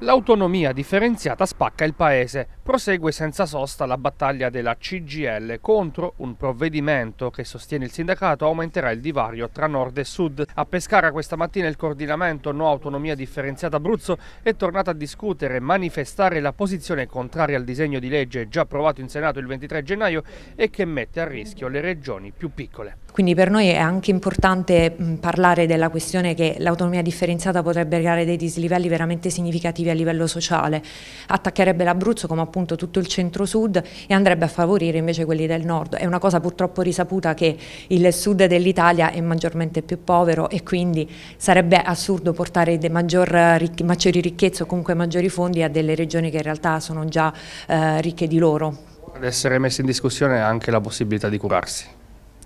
L'autonomia differenziata spacca il paese. Prosegue senza sosta la battaglia della CGL contro un provvedimento che, sostiene il sindacato, aumenterà il divario tra nord e sud. A Pescara questa mattina il coordinamento No Autonomia Differenziata Abruzzo è tornato a discutere e manifestare la posizione contraria al disegno di legge già approvato in Senato il 23 gennaio e che mette a rischio le regioni più piccole. Quindi per noi è anche importante mh, parlare della questione che l'autonomia differenziata potrebbe creare dei dislivelli veramente significativi a livello sociale. Attaccherebbe l'Abruzzo come appunto tutto il centro-sud e andrebbe a favorire invece quelli del nord. È una cosa purtroppo risaputa che il sud dell'Italia è maggiormente più povero e quindi sarebbe assurdo portare maggior, ric maggiori ricchezze o comunque maggiori fondi a delle regioni che in realtà sono già eh, ricche di loro. Ad essere messa in discussione anche la possibilità di curarsi.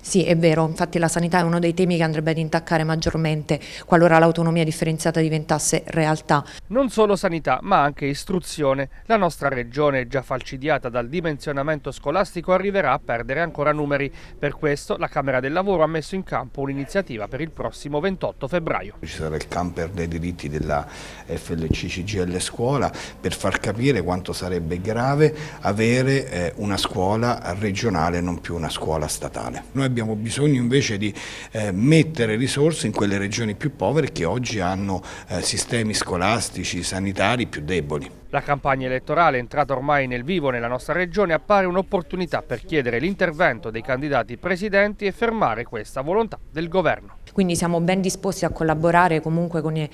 Sì, è vero, infatti la sanità è uno dei temi che andrebbe ad intaccare maggiormente qualora l'autonomia differenziata diventasse realtà. Non solo sanità, ma anche istruzione. La nostra regione, già falcidiata dal dimensionamento scolastico, arriverà a perdere ancora numeri. Per questo la Camera del Lavoro ha messo in campo un'iniziativa per il prossimo 28 febbraio. Ci sarà il camper dei diritti della FLCCGL Scuola per far capire quanto sarebbe grave avere eh, una scuola regionale e non più una scuola statale. Noi abbiamo bisogno invece di eh, mettere risorse in quelle regioni più povere che oggi hanno eh, sistemi scolastici, sanitari più deboli. La campagna elettorale, entrata ormai nel vivo nella nostra regione, appare un'opportunità per chiedere l'intervento dei candidati presidenti e fermare questa volontà del governo. Quindi siamo ben disposti a collaborare comunque con eh,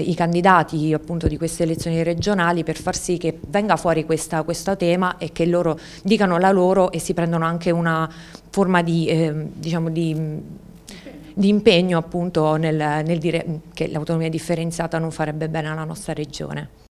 i candidati appunto, di queste elezioni regionali per far sì che venga fuori questo tema e che loro dicano la loro e si prendano anche una forma di, eh, diciamo di, di impegno appunto nel, nel dire che l'autonomia differenziata non farebbe bene alla nostra regione.